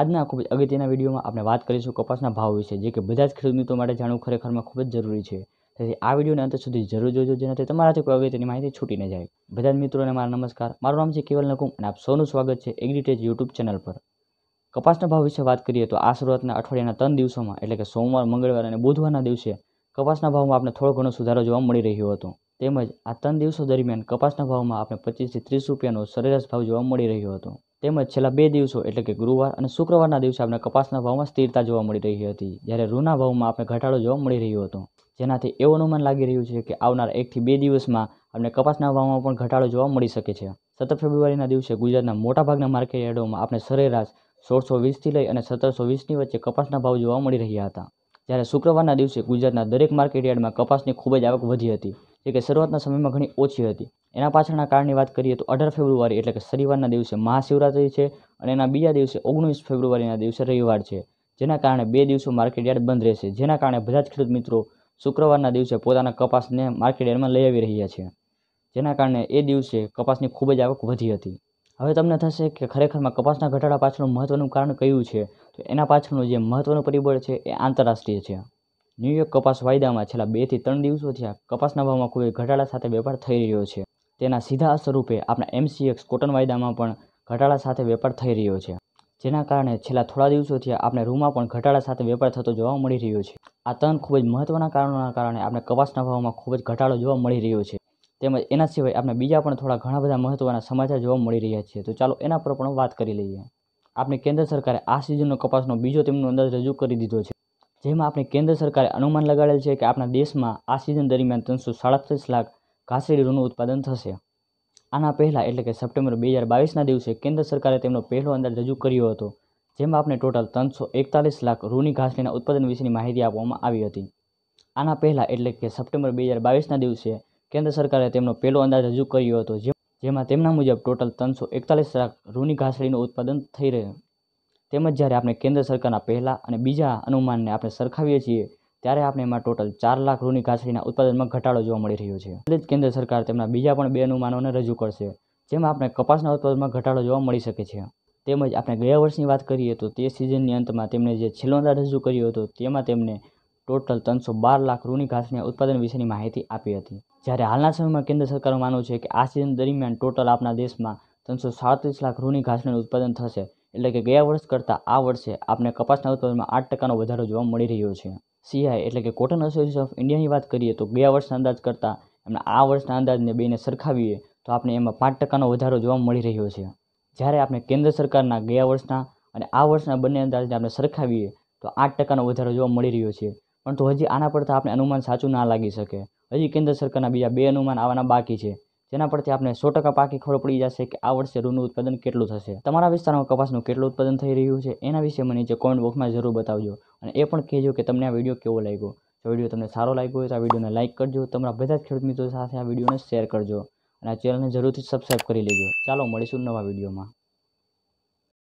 આજના ખૂબ જ અગત્યના વિડીયોમાં આપણે વાત કરીશું કપાસના ભાવ વિશે જે કે બધા જ ખેડૂત મિત્રો માટે જાણવું ખરેખરમાં ખૂબ જ જરૂરી છે તેથી આ વિડીયોને અંત સુધી જરૂર જોજો જેનાથી તમારાથી કોઈ અગત્યની માહિતી છૂટી ન જાય બધા જ મિત્રોને મારા નમસ્કાર મારું નામ છે કેવલ નકુમ અને આપ સૌનું સ્વાગત છે એગ્રીટેજ યુટ્યુબ ચેનલ પર કપાસના ભાવ વિશે વાત કરીએ તો આ શરૂઆતના અઠવાડિયાના ત્રણ દિવસોમાં એટલે કે સોમવાર મંગળવાર અને બુધવારના દિવસે કપાસના ભાવમાં આપણે થોડો ઘણો સુધારો જોવા મળી રહ્યો હતો તેમજ આ ત્રણ દિવસો દરમિયાન કપાસના ભાવમાં આપણે પચીસથી ત્રીસ રૂપિયાનો સરેરાશ ભાવ જોવા મળી રહ્યો હતો તેમજ છેલ્લા બે દિવસો એટલે કે ગુરુવાર અને શુક્રવારના દિવસે આપણે કપાસના ભાવમાં સ્થિરતા જોવા મળી રહી હતી જ્યારે રૂના ભાવમાં આપણે ઘટાડો જોવા મળી રહ્યો હતો જેનાથી એવું અનુમાન લાગી રહ્યું છે કે આવનાર એકથી બે દિવસમાં આપણે કપાસના ભાવમાં પણ ઘટાડો જોવા મળી શકે છે સત્તર ફેબ્રુઆરીના દિવસે ગુજરાતના મોટાભાગના માર્કેટયાર્ડોમાં આપણે સરેરાશ સોળસો વીસથી લઈ અને સત્તરસો વીસની વચ્ચે કપાસના ભાવ જોવા મળી રહ્યા હતા જ્યારે શુક્રવારના દિવસે ગુજરાતના દરેક માર્કેટ યાર્ડમાં કપાસની ખૂબ જ આવક વધી હતી જે કે શરૂઆતના સમયમાં ઘણી ઓછી હતી એના પાછળના કારણની વાત કરીએ તો અઢાર ફેબ્રુઆરી એટલે કે શનિવારના દિવસે મહાશિવરાત્રિ છે અને એના બીજા દિવસે ઓગણીસ ફેબ્રુઆરીના દિવસે રવિવાર છે જેના કારણે બે દિવસો માર્કેટયાર્ડ બંધ રહેશે જેના કારણે બધા જ ખેડૂત મિત્રો શુક્રવારના દિવસે પોતાના કપાસને માર્કેટયાર્ડમાં લઈ આવી રહ્યા છે જેના કારણે એ દિવસે કપાસની ખૂબ જ આવક વધી હતી હવે તમને થશે કે ખરેખરમાં કપાસના ઘટાડા પાછળનું મહત્ત્વનું કારણ કયું છે તો એના પાછળનું જે મહત્ત્વનું પરિબળ છે એ આંતરરાષ્ટ્રીય છે ન્યુયોર્ક કપાસ વાયદામાં છેલ્લા બેથી ત્રણ દિવસોથી આ કપાસના ભાવમાં ખૂબ ઘટાડા સાથે વેપાર થઈ રહ્યો છે તેના સીધા સ્વરૂપે આપણા એમસીએક્સ કોટન વાયદામાં પણ ઘટાડા સાથે વેપાર થઈ રહ્યો છે જેના કારણે છેલ્લા થોડા દિવસોથી આપણે રૂમાં પણ ઘટાડા સાથે વેપાર થતો જોવા મળી રહ્યો છે આ ત્રણ ખૂબ જ મહત્ત્વના કારણોના કારણે આપણે કપાસના ભાવમાં ખૂબ જ ઘટાડો જોવા મળી રહ્યો છે તેમજ એના સિવાય આપણે બીજા પણ થોડા ઘણા બધા મહત્ત્વના સમાચાર જોવા મળી રહ્યા છે તો ચાલો એના પર પણ વાત કરી લઈએ આપણે કેન્દ્ર સરકારે આ સિઝનનો કપાસનો બીજો તેમનો અંદાજ રજૂ કરી દીધો છે જેમાં આપણે કેન્દ્ર સરકારે અનુમાન લગાડેલ છે કે આપણા દેશમાં આ સિઝન દરમિયાન ત્રણસો સાડત્રીસ લાખ ઘાસેડીઓનું ઉત્પાદન થશે આના પહેલાં એટલે કે સપ્ટેમ્બર બે હજાર બાવીસના દિવસે કેન્દ્ર સરકારે તેમનો પહેલો અંદાજ રજૂ કર્યો હતો જેમાં આપણે ટોટલ ત્રણસો એકતાલીસ લાખ રૂની ઘાસલીના ઉત્પાદન વિશેની માહિતી આપવામાં આવી હતી આના પહેલાં એટલે કે સપ્ટેમ્બર બે હજાર બાવીસના દિવસે કેન્દ્ર સરકારે તેમનો પહેલો અંદાજ રજૂ કર્યો હતો જેમાં તેમના મુજબ ટોટલ ત્રણસો એકતાલીસ લાખ રૂની ઘાસડીનું ઉત્પાદન થઈ રહ્યું તેમજ જ્યારે આપણે કેન્દ્ર સરકારના પહેલાં અને બીજા અનુમાનને આપણે સરખાવીએ છીએ ત્યારે આપણે એમાં ટોટલ ચાર લાખ રૂની ઘાસડીના ઉત્પાદનમાં ઘટાડો જોવા મળી રહ્યો છે એટલે જ કેન્દ્ર સરકાર તેમના બીજા પણ બે અનુમાનોને રજૂ કરશે જેમાં આપણે કપાસના ઉત્પાદનમાં ઘટાડો જોવા મળી શકે છે તેમજ આપણે ગયા વર્ષની વાત કરીએ તો તે સિઝનની અંતમાં તેમણે જે છેલ્લો અંદાજ રજૂ કર્યો હતો તેમાં તેમને ટોટલ ત્રણસો બાર લાખ રૂની ઘાસના ઉત્પાદન વિશેની માહિતી આપી હતી જ્યારે હાલના સમયમાં કેન્દ્ર સરકાર માનવું છે કે આ સિઝન દરમિયાન ટોટલ આપણા દેશમાં ત્રણસો સાડત્રીસ લાખ રૂની ઘાસનું ઉત્પાદન થશે એટલે કે ગયા વર્ષ કરતાં આ વર્ષે આપણે કપાસના ઉત્પાદનમાં આઠ ટકાનો વધારો જોવા મળી રહ્યો છે સીઆઈ એટલે કે કોટન એસોસિએશન ઓફ ઇન્ડિયાની વાત કરીએ તો ગયા વર્ષના અંદાજ કરતાં એમના આ વર્ષના અંદાજને બેને સરખાવીએ તો આપણે એમાં પાંચ ટકાનો વધારો જોવા મળી રહ્યો છે જ્યારે આપણે કેન્દ્ર સરકારના ગયા વર્ષના અને આ વર્ષના બંને અંદાજને આપણે સરખાવીએ તો આઠ ટકાનો વધારો જોવા મળી રહ્યો છે પરંતુ હજી આના પડતાં આપણે અનુમાન સાચું ના લાગી શકે હજી કેન્દ્ર સરકારના બીજા બે અનુમાન આવવાના બાકી છે જેના પરથી આપણે સો ટકા પાકી ખબર પડી જશે કે આ વર્ષે રૂનું ઉત્પાદન કેટલું થશે તમારા વિસ્તારમાં કપાસનું કેટલું ઉત્પાદન થઈ રહ્યું છે એના વિશે મને નીચે કોમેન્ટ બોક્સમાં જરૂર બતાવજો અને એ પણ કહેજો કે તમને આ વિડીયો કેવો લાગ્યો જો વિડીયો તમને સારો લાગ્યો હોય તો આ વિડીયોને લાઇક કરજો તમારા બધા જ ખેડૂત મિત્રો સાથે આ વિડીયોને શેર કરજો અને આ ચેનલને જરૂરથી સબસ્ક્રાઈબ કરી લેજો ચાલો મળીશું નવા વિડીયોમાં